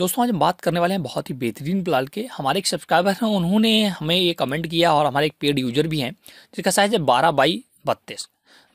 दोस्तों आज हम बात करने वाले हैं बहुत ही बेहतरीन प्लान के हमारे एक सब्सक्राइबर हैं उन्होंने हमें ये कमेंट किया और हमारे एक पेड यूजर भी हैं जिसका साइज़ है बारह बाई बत्तीस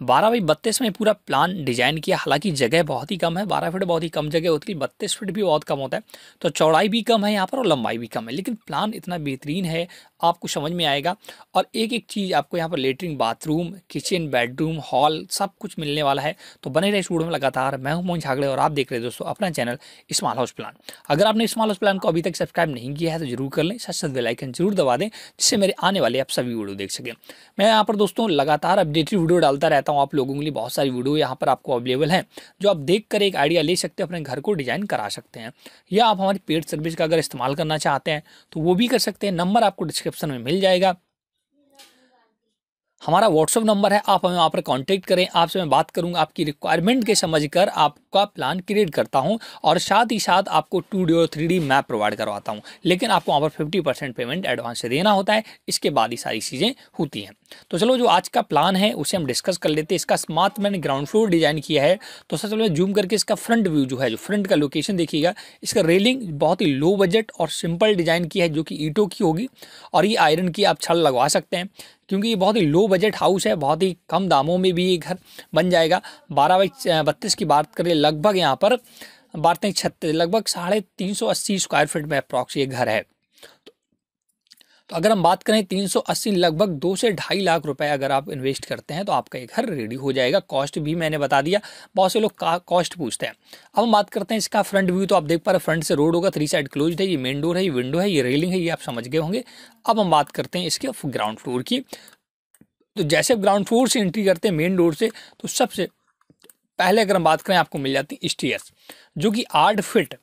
बारह बाई बत्तीस में पूरा प्लान डिजाइन किया हालांकि जगह बहुत ही कम है बारह फीट बहुत ही कम जगह होती है बत्तीस फीट भी बहुत कम होता है तो चौड़ाई भी कम है यहाँ पर और लंबाई भी कम है लेकिन प्लान इतना बेहतरीन है आपको समझ में आएगा और एक एक चीज़ आपको यहाँ पर latrine bathroom kitchen bedroom hall सब कुछ मिलने वाला है तो बने रहे स्टूडियो में लगातार मैं हूँ मोहन झागड़े और आप देख रहे हैं दोस्तों अपना चैनल स्मॉल हाउस प्लान अगर आपने स्मॉल हाउस प्लान को अभी तक सब्सक्राइब नहीं किया है तो जरूर कर लें साथ साथ बेलाइकन जरूर दबा दें जिससे मेरे आने वाले आप सभी वीडियो देख सकें मैं यहाँ पर दोस्तों लगातार अपडेटेड वीडियो डालता रहता करता हूँ आप लोगों के लिए बहुत सारी वीडियो यहाँ पर आपको अवेलेबल हैं जो आप देख कर एक आइडिया ले सकते हैं अपने घर को डिज़ाइन करा सकते हैं या आप हमारी पेड सर्विस का अगर इस्तेमाल करना चाहते हैं तो वो भी कर सकते हैं नंबर आपको डिस्क्रिप्शन में मिल जाएगा हमारा व्हाट्सअप नंबर है आप हमें वहाँ पर कॉन्टेक्ट करें आपसे मैं बात करूँगा आपकी रिक्वायरमेंट के समझ कर आपका प्लान क्रिएट करता हूँ और साथ ही साथ आपको टू डी और थ्री डी मैप प्रोवाइड करवाता हूँ लेकिन आपको वहाँ पर फिफ्टी परसेंट पेमेंट एडवांस से देना होता है इसके बाद ही सारी चीज़ें होती हैं तो चलो जो आज का प्लान है उसे हम डिस्कस कर लेते हैं इसका स्मार्ट मैंने ग्राउंड फ्लोर डिज़ाइन किया है तो सबसे पहले जूम करके इसका फ्रंट व्यू जो है जो फ्रंट का लोकेशन देखिएगा इसका रेलिंग बहुत ही लो बजट और सिंपल डिज़ाइन की है जो कि ईटो की होगी और ये आयरन की आप छल लगवा सकते हैं क्योंकि ये बहुत ही लो बजट हाउस है बहुत ही कम दामों में भी ये घर बन जाएगा बारह बाई बत्तीस की बात करें लगभग यहाँ पर बारह छत्तीस लगभग साढ़े तीन सौ अस्सी स्क्वायर फीट में अप्रॉक्स ये घर है तो अगर हम बात करें 380 लगभग दो से ढाई लाख रुपए अगर आप इन्वेस्ट करते हैं तो आपका एक घर रेडी हो जाएगा कॉस्ट भी मैंने बता दिया बहुत से लोग कॉस्ट पूछते हैं अब हम बात करते हैं इसका फ्रंट व्यू तो आप देख पा रहे फ्रंट से रोड होगा थ्री साइड क्लोज है ये मेन डोर है ये विंडो है ये रेलिंग है ये आप समझ गए होंगे अब हम बात करते हैं इसके ग्राउंड फ्लोर की तो जैसे आप ग्राउंड फ्लोर से एंट्री करते हैं मेन डोर से तो सबसे पहले अगर हम बात करें आपको मिल जाती है स्टीयर्स जो कि आठ फिट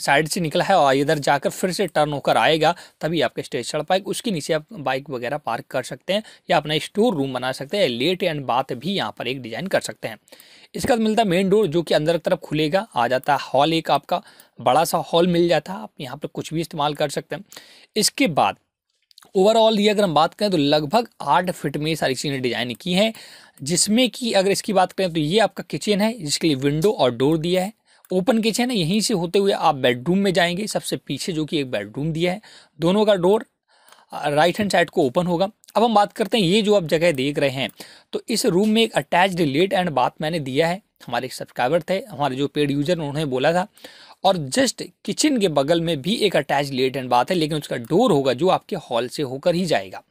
साइड से निकला है और इधर जाकर फिर से टर्न होकर आएगा तभी आपके स्टेज चढ़ पाएगा उसके नीचे आप बाइक वगैरह पार्क कर सकते हैं या अपना स्टोर रूम बना सकते हैं लेट एंड बात भी यहाँ पर एक डिज़ाइन कर सकते हैं इसके बाद मिलता है मेन डोर जो कि अंदर तरफ खुलेगा आ जाता है हॉल एक आपका बड़ा सा हॉल मिल जाता है आप यहाँ पर कुछ भी इस्तेमाल कर सकते हैं इसके बाद ओवरऑल ये अगर हम बात करें तो लगभग आठ फिट में सारी चीज़ें डिजाइन की हैं जिसमें कि अगर इसकी बात करें तो ये आपका किचन है जिसके लिए विंडो और डोर दिया है ओपन किचन है यहीं से होते हुए आप बेडरूम में जाएंगे सबसे पीछे जो कि एक बेडरूम दिया है दोनों का डोर राइट हैंड साइड को ओपन होगा अब हम बात करते हैं ये जो आप जगह देख रहे हैं तो इस रूम में एक अटैच्ड लेट एंड बाथ मैंने दिया है हमारे एक सब्सक्राइबर थे हमारे जो पेड यूजर उन्होंने बोला था और जस्ट किचन के बगल में भी एक अटैच लेट एंड बाथ है लेकिन उसका डोर होगा जो आपके हॉल से होकर ही जाएगा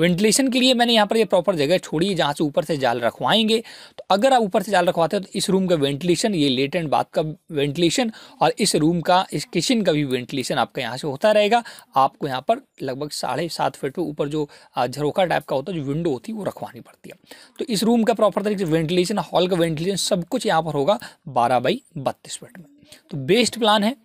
वेंटिलेशन के लिए मैंने यहाँ पर ये प्रॉपर जगह छोड़ी है जहाँ से ऊपर से जाल रखवाएंगे तो अगर आप ऊपर से जाल रखवाते हो तो इस रूम का वेंटिलेशन ये लेट एंड बाथ का वेंटिलेशन और इस रूम का इस किचन का भी वेंटिलेशन आपका यहाँ से होता रहेगा आपको यहाँ पर लगभग साढ़े सात फिट पर तो ऊपर जो झरोखा टाइप का होता है जो विंडो होती है वो रखवानी पड़ती है तो इस रूम का प्रॉपर तरीके से वेंटिलेशन हॉल का वेंटिलेशन सब कुछ यहाँ पर होगा बारह बाई बत्तीस फिट में तो बेस्ट प्लान है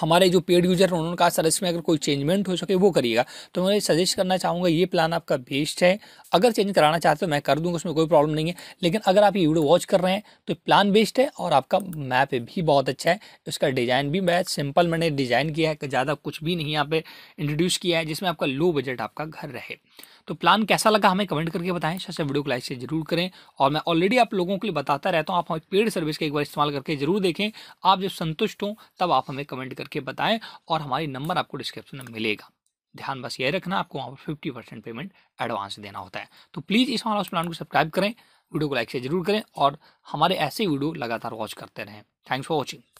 हमारे जो पेड यूजर हैं उन्होंने कहा सर इसमें अगर कोई चेंजमेंट हो सके वो करिएगा तो मैं सजेस्ट करना चाहूँगा ये प्लान आपका बेस्ट है अगर चेंज कराना चाहते हो मैं कर दूँगा उसमें कोई प्रॉब्लम नहीं है लेकिन अगर आप ये वीडियो वॉच कर रहे हैं तो प्लान बेस्ट है और आपका मैप भी बहुत अच्छा है इसका डिज़ाइन भी बेहद सिंपल मैंने डिज़ाइन किया है ज़्यादा कुछ भी नहीं यहाँ पर इंट्रोड्यूस किया है जिसमें आपका लो बजट आपका घर रहे तो प्लान कैसा लगा हमें कमेंट करके बताएं सबसे वीडियो को लाइक से जरूर करें और मैं ऑलरेडी आप लोगों के लिए बताता रहता हूँ आप हमारी पेड सर्विस का एक बार इस्तेमाल करके जरूर देखें आप जब संतुष्ट हों तब आप हमें कमेंट करके बताएं और हमारी नंबर आपको डिस्क्रिप्शन में मिलेगा ध्यान बस ये रखना आपको वहाँ पर फिफ्टी परसेंट पेमेंट एडवांस देना होता है तो प्लीज़ इस हमारा उस प्लान को सब्सक्राइब करें वीडियो को लाइक से जरूर करें और हमारे ऐसे वीडियो लगातार वॉच करते रहें थैंक्स फॉर वॉचिंग